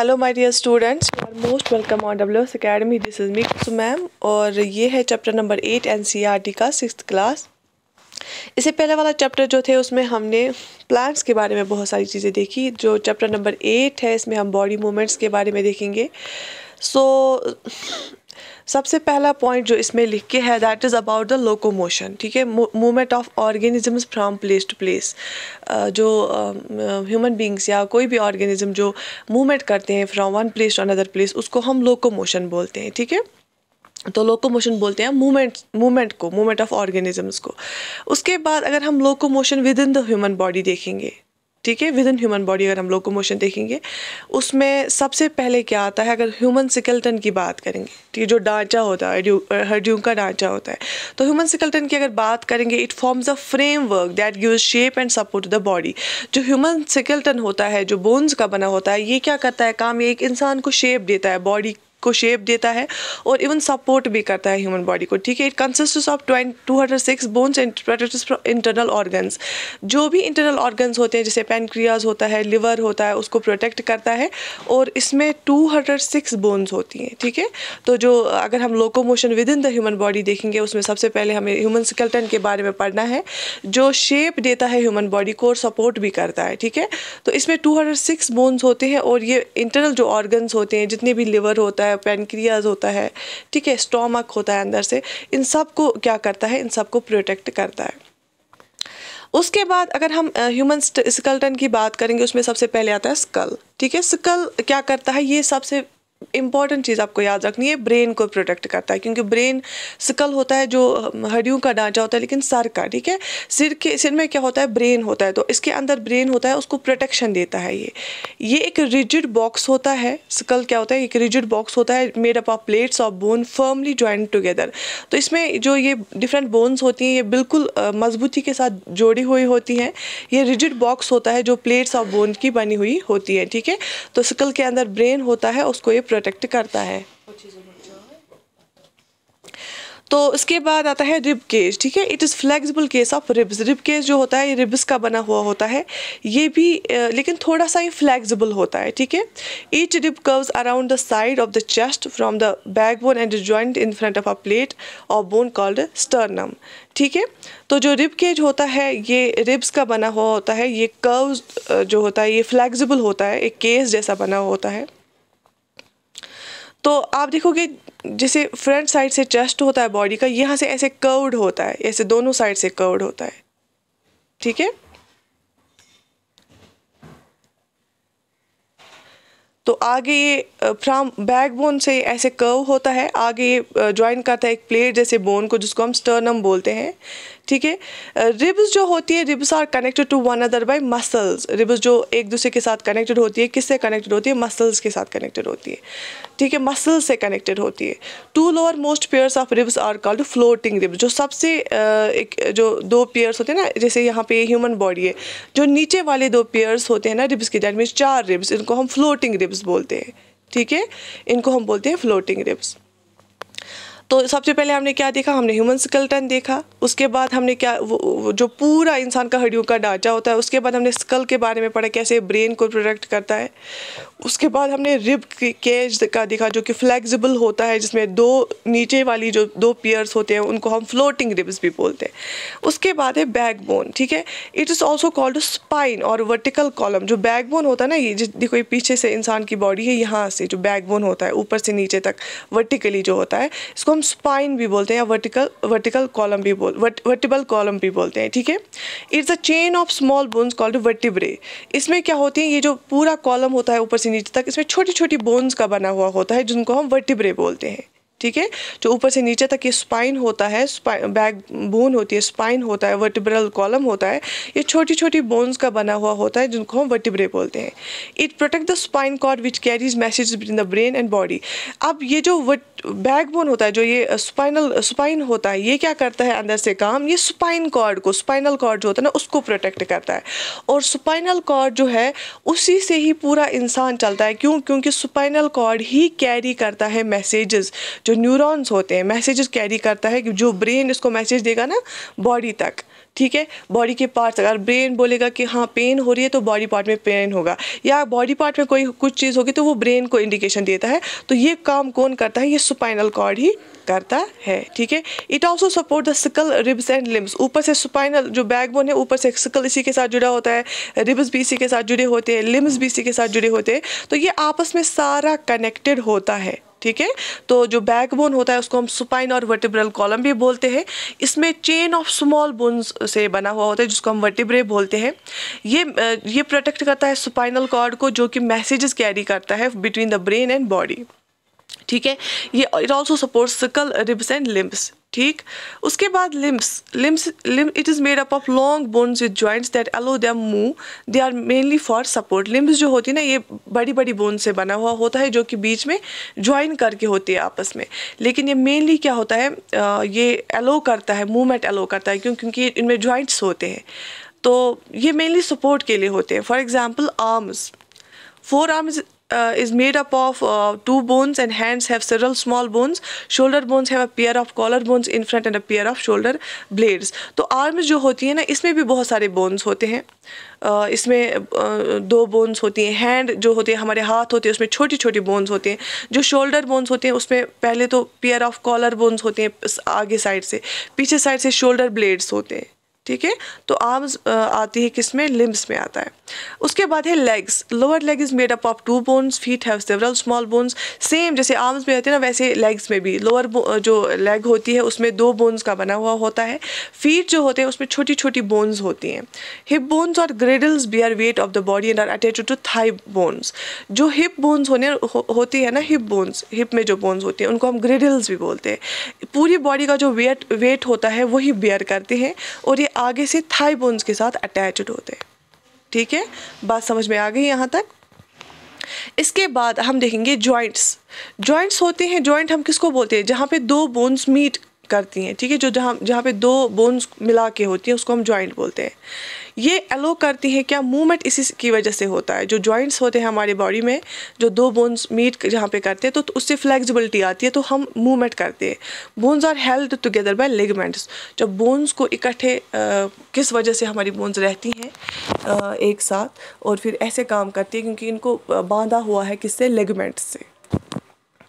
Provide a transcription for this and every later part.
Hello my dear students you are most welcome on W S academy this is me मिक्स ma'am और ये है chapter number eight NCERT का six class इससे पहले वाला चैप्टर जो थे उसमें हमने प्लांट्स के बारे में बहुत सारी चीज़ें देखी जो चैप्टर नंबर एट है इसमें हम बॉडी मूवमेंट्स के बारे में देखेंगे सो so, सबसे पहला पॉइंट जो इसमें लिख के है that is about the locomotion ठीक है movement of organisms from place to place जो ह्यूमन uh, बींग्स या कोई भी ऑर्गेनिज्म जो मूवमेंट करते हैं from one place to another place उसको हम लोकोमोशन बोलते हैं ठीक है थीके? तो लोकोमोशन बोलते हैं मूवमेंट मूवमेंट को मूवमेंट ऑफ ऑर्गेनिजम्स को उसके बाद अगर हम locomotion within the human body देखेंगे ठीक है विद इन ह्यूमन बॉडी अगर हम लोग को मोशन देखेंगे उसमें सबसे पहले क्या आता है अगर ह्यूमन सिकल्टन की बात करेंगे ठीक तो है जो ढांचा होता है हड्डियों का ढांचा होता है तो ह्यूमन सिकल्टन की अगर बात करेंगे it forms a framework that gives shape and support the body जो ह्यूमन सिकल्टन होता है जो बोन्स का बना होता है ये क्या करता है काम ये एक इंसान को शेप देता है बॉडी को शेप देता है और इवन सपोर्ट भी करता है ह्यूमन बॉडी को ठीक है it consist of two hundred six bones and internal organs जो भी इंटरनल ऑर्गन्स होते हैं जैसे पेनक्रियाज होता है लिवर होता है उसको प्रोटेक्ट करता है और इसमें टू हंड्रेड सिक्स बोन्स होती हैं ठीक है थीके? तो जो अगर हम locomotion within the human body देखेंगे उसमें सबसे पहले हमें ह्यूमन स्केल्टन के बारे में पढ़ना है जो शेप देता है ह्यूमन बॉडी को और सपोर्ट भी करता है ठीक है तो इसमें टू हंड्रेड सिक्स बोन्स होते हैं और ये इंटरनल जो ऑर्गन्स होते हैं जितने भी लिवर होता है है पेनक्रियाज होता है ठीक है स्टोमक होता है अंदर से इन सब को क्या करता है इन सब को प्रोटेक्ट करता है उसके बाद अगर हम ह्यूमन स्कल्टन की बात करेंगे उसमें सबसे पहले आता है स्कल ठीक है स्कल क्या करता है ये सबसे इम्पॉर्टेंट चीज़ आपको याद रखनी है ब्रेन को प्रोटेक्ट करता है क्योंकि ब्रेन सिकल होता है जो हड्डियों का ढांचा होता है लेकिन सर का ठीक है सिर के सिर में क्या होता है ब्रेन होता है तो इसके अंदर ब्रेन होता है उसको प्रोटेक्शन देता है ये ये एक रिजिड बॉक्स होता है सिकल क्या होता है एक रिजिड बॉक्स होता है made up of plates of bone firmly join together तो इसमें जो ये डिफरेंट बोन्स होती हैं ये बिल्कुल मजबूती के साथ जोड़ी हुई होती हैं ये रिजिड बॉक्स होता है जो प्लेट्स ऑफ बोन की बनी हुई होती है ठीक है तो सिकल के अंदर ब्रेन होता है उसको ये प्रोटेक्ट करता है तो इसके बाद आता है रिब केज ठीक है it is flexible case of ribs rib cage जो होता है ये रिब्स का बना हुआ होता है ये भी लेकिन थोड़ा सा ही फ्लेक्सिबल होता है ठीक है each rib curves around the side of the chest from the backbone and joint in front of a plate और बोन कॉल्ड स्टर्नम ठीक है तो जो रिब केज होता है ये रिब्स का बना हुआ होता है ये कर्व जो होता है ये फ्लेक्सिबल होता है एक केस जैसा बना हुआ होता है तो आप देखोगे जैसे फ्रंट साइड से चेस्ट होता है बॉडी का यहाँ से ऐसे कर्व्ड होता है ऐसे दोनों साइड से कर्व्ड होता है ठीक है तो आगे ये फ्राम बोन से ऐसे कर्व होता है आगे ये ज्वाइन करता है एक प्लेट जैसे बोन को जिसको हम स्टर्नम बोलते हैं ठीक है रिब्स जो होती है ribs are connected to one other by muscles ribs जो एक दूसरे के साथ कनेक्टेड होती है किससे कनेक्टेड होती है मसल्स के साथ कनेक्टेड होती है ठीक है मसल्स से कनेक्टेड होती है two lowermost pairs of ribs are called floating ribs जो सबसे एक जो दो पेयर्स होते हैं ना जैसे यहाँ पे ह्यूमन बॉडी है जो नीचे वाले दो पेयर्स होते हैं ना रिब्स के दैट मीन्स चार रिब्स इनको हम फ्लोटिंग रिब्स बोलते हैं ठीक है इनको हम बोलते हैं फ्लोटिंग रिब्स तो सबसे पहले हमने क्या देखा हमने ह्यूमन स्कल्टन देखा उसके बाद हमने क्या वो, जो पूरा इंसान का हड्डियों का ढांचा होता है उसके बाद हमने स्कल के बारे में पढ़ा कैसे ब्रेन को प्रोटेक्ट करता है उसके बाद हमने रिब केज का देखा जो कि फ्लेक्सिबल होता है जिसमें दो नीचे वाली जो दो पियर्स होते हैं उनको हम फ्लोटिंग रिब्स भी बोलते हैं उसके बाद है बैकबोन ठीक है it is also called spine और वर्टिकल कॉलम जो बैकबोन होता है ना ये देखो ये पीछे से इंसान की बॉडी है यहाँ से जो बैकबोन होता है ऊपर से नीचे तक वर्टिकली जो होता है इसको हम हम स्पाइन भी बोलते हैं या वर्टिकल वर्टिकल कॉलम भी बोल वर्टिबल कॉलम भी बोलते हैं ठीक है it's a chain of small bones called vertebrae इसमें क्या होती है ये जो पूरा कॉलम होता है ऊपर से नीचे तक इसमें छोटी छोटी बोन्स का बना हुआ होता है जिनको हम वर्टिब्रे बोलते हैं ठीक है जो ऊपर से नीचे तक ये स्पाइन होता है बैक बोन होती है स्पाइन होता है वर्टिब्रल कॉलम होता है ये छोटी छोटी बोन्स का बना हुआ होता है जिनको हम वर्टिब्रे बोलते हैं it protect the spine cord which carries message between the brain and body अब ये जो वट बैकबोन होता है जो ये स्पाइनल स्पाइन होता है ये क्या करता है अंदर से काम ये स्पाइन कॉर्ड को स्पाइनल कॉर्ड जो होता है ना उसको प्रोटेक्ट करता है और स्पाइनल कॉर्ड जो है उसी से ही पूरा इंसान चलता है क्यों क्योंकि स्पाइनल कॉर्ड ही कैरी करता है मैसेजेस जो न्यूरॉन्स होते हैं मैसेजेस कैरी करता है जो ब्रेन इसको मैसेज देगा ना बॉडी तक ठीक है बॉडी के पार्ट्स अगर ब्रेन बोलेगा कि हाँ पेन हो रही है तो बॉडी पार्ट में पेन होगा या बॉडी पार्ट में कोई कुछ चीज़ होगी तो वो ब्रेन को इंडिकेशन देता है तो ये काम कौन करता है ये स्पाइनल कॉर्ड ही करता है ठीक है it also support the skull ribs and limbs ऊपर से स्पाइनल जो बैकबोन है ऊपर से सिकल इसी के साथ जुड़ा होता है रिब्स भी इसी के साथ जुड़े होते हैं लिम्स भी इसी के साथ जुड़े होते हैं तो ये आपस में सारा कनेक्टेड होता है ठीक है तो जो बैक बोन होता है उसको हम सुपाइन और वर्टिब्रल कॉलम भी बोलते हैं इसमें चेन ऑफ स्मॉल बोन्स से बना हुआ होता है जिसको हम वर्टिब्रे बोलते हैं ये ये प्रोटेक्ट करता है सुपाइनल कॉर्ड को जो कि मैसेजेस कैरी करता है between the brain and body ठीक है ये it also support skull ribs and limbs ठीक उसके बाद limbs limbs limb it is made up of long bones with joints that allow them move they are mainly for support limbs जो होती है ना ये बड़ी बड़ी बोन से बना हुआ होता है जो कि बीच में ज्वाइन करके होती है आपस में लेकिन ये मेनली क्या होता है ये अलो करता है मूवमेंट अलो करता है क्यों क्योंकि इनमें जॉइंट्स होते हैं तो ये मेनली सपोर्ट के लिए होते हैं for example arms forearms uh, is made up of uh, two bones and hands have several small bones shoulder bones have a pair of collar bones in front and a pair of shoulder blades to arms jo hoti hai na isme bhi bahut sare bones hote hain uh, इसमें uh, दो bones होती हैं hand जो होते हैं हमारे हाथ होते हैं उसमें छोटी छोटी बोन्स होते हैं जो शोल्डर बोन्स होते हैं उसमें पहले तो पेयर ऑफ कॉलर बोन्स होते हैं आगे साइड से पीछे साइड से शोल्डर ब्लेड्स होते हैं ठीक है तो आर्म्स आती है किसमें में लिम्स में आता है उसके बाद है legs lower leg is made up of two bones feet have several small bones same जैसे आर्म्स में होते हैं ना वैसे लेग्स में भी लोअर जो लेग होती है उसमें दो बोन्स का बना हुआ होता है फीट जो होते हैं उसमें छोटी छोटी बोन्स होती हैं हिप बोन्स और girdles bear weight of the body and are attach to thigh bones जो हिप बोन्स होने हो, होती है ना हिप बोन्स हिप में जो बोन्स होती हैं उनको हम ग्रेडल्स भी बोलते हैं पूरी बॉडी का जो वेट वेट होता है वही बियर करते हैं और ये आगे से थाई बोन्स के साथ अटैच होते हैं ठीक है बात समझ में आ गई यहाँ तक इसके बाद हम देखेंगे जॉइंट्स जॉइंट्स होते हैं जॉइंट हम किसको बोलते हैं जहाँ पे दो बोन्स मीट करती हैं ठीक है जो जहाँ जहाँ पे दो बोन्स मिला के होती हैं उसको हम जॉइंट बोलते हैं ये अलो करती हैं क्या मूवमेंट इसी की वजह से होता है जो जॉइंट्स होते हैं हमारे बॉडी में जो दो बोन्स मीट जहाँ पे करते हैं तो, तो उससे फ्लेक्सिबिलिटी आती है तो हम मूवमेंट करते हैं bones are held together by ligaments जब बोन्स को इकट्ठे किस वजह से हमारी बोन्स रहती हैं एक साथ और फिर ऐसे काम करती है क्योंकि इनको बांधा हुआ है किससे लिगमेंट्स से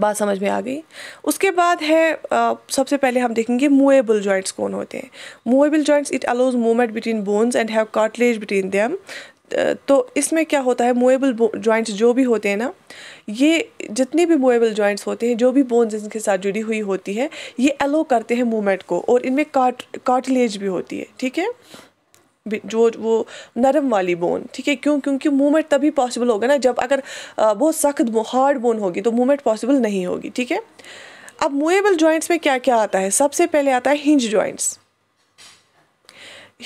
बात समझ में आ गई उसके बाद है आ, सबसे पहले हम देखेंगे मूएबल जॉइंट्स कौन होते हैं movable joints it allows movement between bones and have cartilage between them तो इसमें क्या होता है मूएबल जॉइंट्स जो भी होते हैं ना ये जितने भी मूएबल जॉइंट्स होते हैं जो भी बोन्स इनके साथ जुड़ी हुई होती है ये अलो करते हैं मूवमेंट को और इनमें काट कार्टलेज भी होती है ठीक है जो वो नरम वाली बोन ठीक है क्यों क्योंकि मूवमेंट तभी पॉसिबल होगा ना जब अगर बहुत सख्त हार्ड बोन होगी तो मूवमेंट पॉसिबल नहीं होगी ठीक है अब मूवेबल जॉइंट्स में क्या क्या आता है सबसे पहले आता है हिंज जॉइंट्स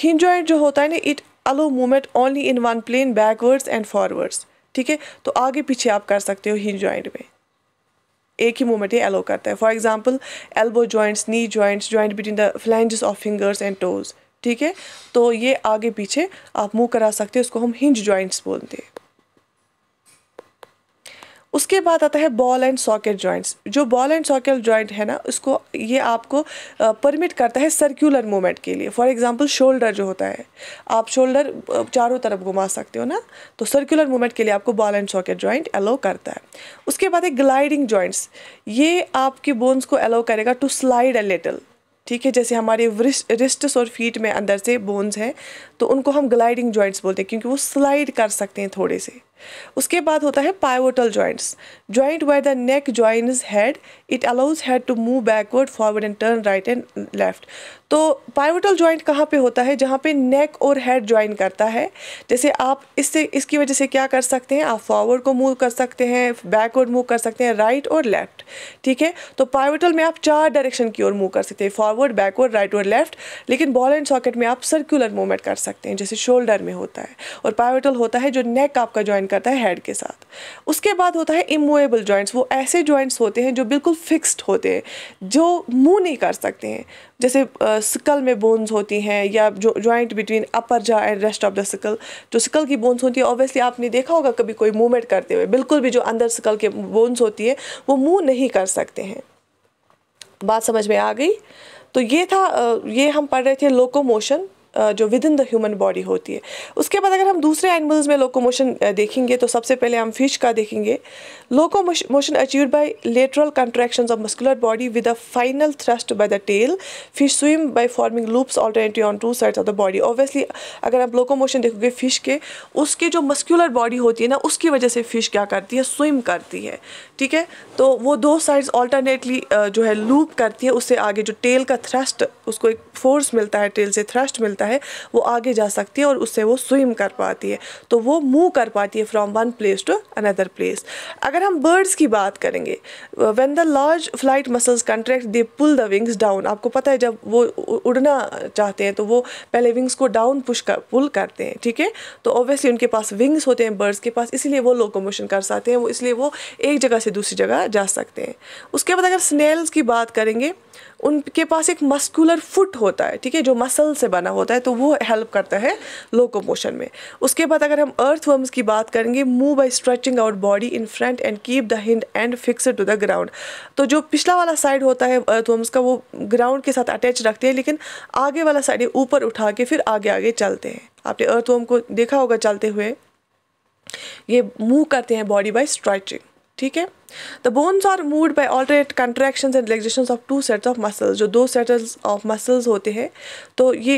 हिंज जॉइंट जो होता है ना it allow movement only in one plane backwards and forwards ठीक है तो आगे पीछे आप कर सकते हो हिंज जॉइंट में एक ही मूवमेंट ये अलो करता है for example elbow joints knee joints joint between the phalanges of fingers and toes ठीक है तो ये आगे पीछे आप मूव करा सकते हैं उसको हम हिंज ज्वाइंट्स बोलते हैं उसके बाद आता है बॉल एंड सॉकेट जॉइंट्स जो बॉल एंड सॉकेट जॉइंट है ना उसको ये आपको परमिट करता है सर्कुलर मूवमेंट के लिए फॉर एग्जांपल शोल्डर जो होता है आप शोल्डर चारों तरफ घुमा सकते हो ना तो सर्कुलर मूवमेंट के लिए आपको ball and socket joint allow करता है उसके बाद है ग्लाइडिंग जॉइंट्स ये आपके बोन्स को अलो करेगा टू स्लाइड अ लिटल ठीक है जैसे हमारे रिस्ट्स और फीट में अंदर से बोन्स हैं तो उनको हम ग्लाइडिंग जॉइंट्स बोलते हैं क्योंकि वो स्लाइड कर सकते हैं थोड़े से उसके बाद होता है pivotal joints joint where the neck join head it allows head to move backward forward and turn right and left तो पाइवोटल जॉइंट कहाँ पे होता है जहाँ पे नेक और हेड ज्वाइन करता है जैसे आप इससे इसकी वजह से क्या कर सकते हैं आप फॉरवर्ड को मूव कर सकते हैं बैकवर्ड मूव कर सकते हैं राइट और लेफ्ट ठीक है तो पाइवोटल में आप चार डायरेक्शन की ओर मूव कर सकते हैं फॉरवर्ड बैकवर्ड राइट और लेफ्ट लेकिन बॉल एंड सॉकेट में आप सर्कुलर मूवमेंट कर सकते हैं जैसे शोल्डर में होता है और पाइवोटल होता है जो नेक आपका ज्वाइन ज्वाइन करता है हेड के साथ उसके बाद होता है इमूवेबल जॉइंट्स वो ऐसे जॉइंट्स होते हैं जो बिल्कुल फिक्स्ड होते हैं जो मूव नहीं कर सकते हैं जैसे स्कल में बोन्स होती हैं या जो joint between upper jaw and rest of the skull जो स्कल की बोन्स होती है ऑब्वियसली आपने देखा होगा कभी कोई मूवमेंट करते हुए बिल्कुल भी जो अंदर स्कल के बोन्स होती है वो मूव नहीं कर सकते हैं बात समझ में आ गई तो ये था ये हम पढ़ रहे थे लोकोमोशन जो within the human body होती है उसके बाद अगर हम दूसरे एनिमल्स में लोकोमोशन देखेंगे तो सबसे पहले हम फिश का देखेंगे locomotion achieve by lateral contractions of muscular body with a final thrust by the tail fish swim by forming loops alternative on two sides of the body obviously अगर आप लोकोमोशन देखोगे फिश के उसके जो muscular body होती है ना उसकी वजह से फिश क्या करती है स्विम करती है ठीक है तो वो दो साइड्स ऑल्टरनेटली जो है लूप करती है उससे आगे जो टेल का थ्रस्ट उसको एक फोर्स मिलता है टेल से थ्रस्ट मिलता है बच्चा है वो आगे जा सकती है और उससे वो स्विम कर पाती है तो वो मूव कर पाती है from one place to another place अगर हम बर्ड्स की बात करेंगे when the large flight muscles contract they pull the wings down आपको पता है जब वो उड़ना चाहते हैं तो वो पहले विंग्स को डाउन पुश कर पुल करते हैं ठीक है तो ऑब्वियसली उनके पास विंग्स होते हैं बर्ड्स के पास इसीलिए वो लोकोमोशन कर सकते हैं वो इसलिए वो एक जगह से दूसरी जगह जा सकते हैं उसके बाद अगर स्नेल्स की बात करेंगे उनके पास एक मस्कुलर फुट होता है ठीक है जो मसल से बना होता है तो वो हेल्प करता है लोकोमोशन में उसके बाद अगर हम अर्थ वर्म्स की बात करेंगे move by stretching out body in front and keep the hind end fix to the ground तो जो पिछला वाला साइड होता है अर्थ वर्म्स का वो ग्राउंड के साथ अटैच रखते हैं लेकिन आगे वाला साइड ऊपर उठा के फिर आगे आगे चलते हैं आपने अर्थ वर्म को देखा होगा चलते हुए ये मूव करते हैं बॉडी बाई स्ट्रेचिंग ठीक है the bones are move by alternate contraction and relaxation of two sets of muscles जो दो सेट्स ऑफ मसल्स होते हैं तो ये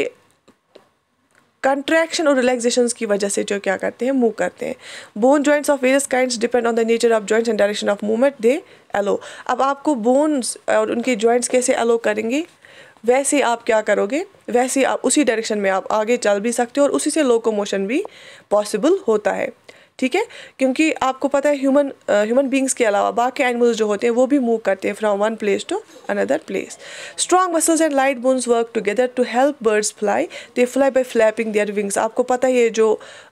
कंट्रैक्शन और रिलैक्सेशन की वजह से जो क्या करते हैं मूव करते हैं bone joints of various kind depend on the nature of joints and direction of movement they allow अब आपको बोन्स और उनके जॉइंट्स कैसे एलो करेंगे वैसे आप क्या करोगे वैसे आप उसी डायरेक्शन में आप आगे चल भी सकते हो और उसी से लोकोमोशन भी पॉसिबल होता है ठीक है क्योंकि आपको पता है ह्यूमन ह्यूमन बींग्स के अलावा बाकी एनिमल्स जो होते हैं वो भी मूव करते हैं from one place to another place strong muscles and light bones work together to help birds fly they fly by flapping their wings आपको पता है ये जो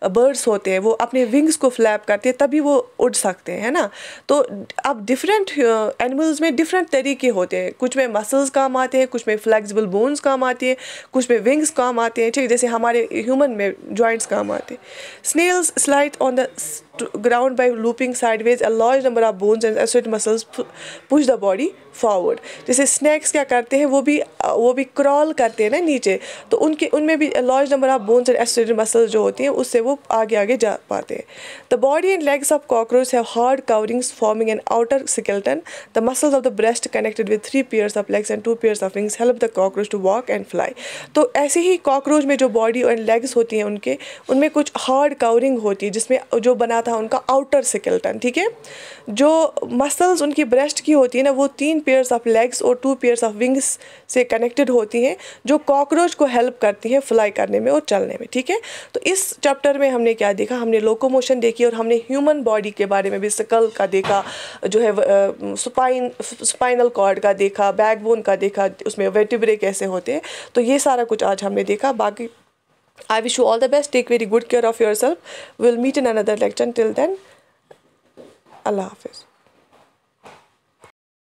बर्ड्स uh, होते हैं वो अपने विंग्स को फ्लैप करते हैं तभी वो उड़ सकते हैं है ना तो अब डिफरेंट एनिमल्स uh, में डिफरेंट तरीके होते हैं कुछ में मसल्स काम आते हैं कुछ में फ्लैक्सिबल बोन्स काम आते हैं कुछ में विंग्स काम आते हैं ठीक जैसे हमारे ह्यूमन में जॉइंट्स काम आते हैं snails slide on the Thanks. ground by looping sideways a large number of bones and associated muscles push the body forward जैसे snakes क्या करते हैं वो भी वो भी crawl करते हैं ना नीचे तो उनके उनमें भी large number of bones and associated muscles जो होती हैं उससे वो आगे आगे जा पाते हैं The body and legs of cockroaches have hard coverings forming an outer skeleton. The muscles of the breast connected with three pairs of legs and two pairs of wings help the cockroach to walk and fly. तो ऐसे ही cockroach में जो body and legs होती हैं उनके उनमें कुछ hard covering होती है जिसमें जो बनाता था उनका आउटर सिकल्टन ठीक है जो मसल्स उनकी ब्रेस्ट की होती है ना वो तीन पेयर्स ऑफ लेग्स और टू पेयर्स ऑफ विंग्स से कनेक्टेड होती हैं जो कॉकरोच को हेल्प करती हैं फ्लाई करने में और चलने में ठीक है तो इस चैप्टर में हमने क्या देखा हमने लोकोमोशन देखी और हमने ह्यूमन बॉडी के बारे में भी सकल का देखा जो है स्पाइन स्पाइनल कॉर्ड का देखा बैकबोन का देखा उसमें वेटिब्रे कैसे होते हैं तो ये सारा कुछ आज हमने देखा बाकी I wish you all the best. Take very good care of yourself. We'll meet in another lecture. Until then, Allah Hafiz.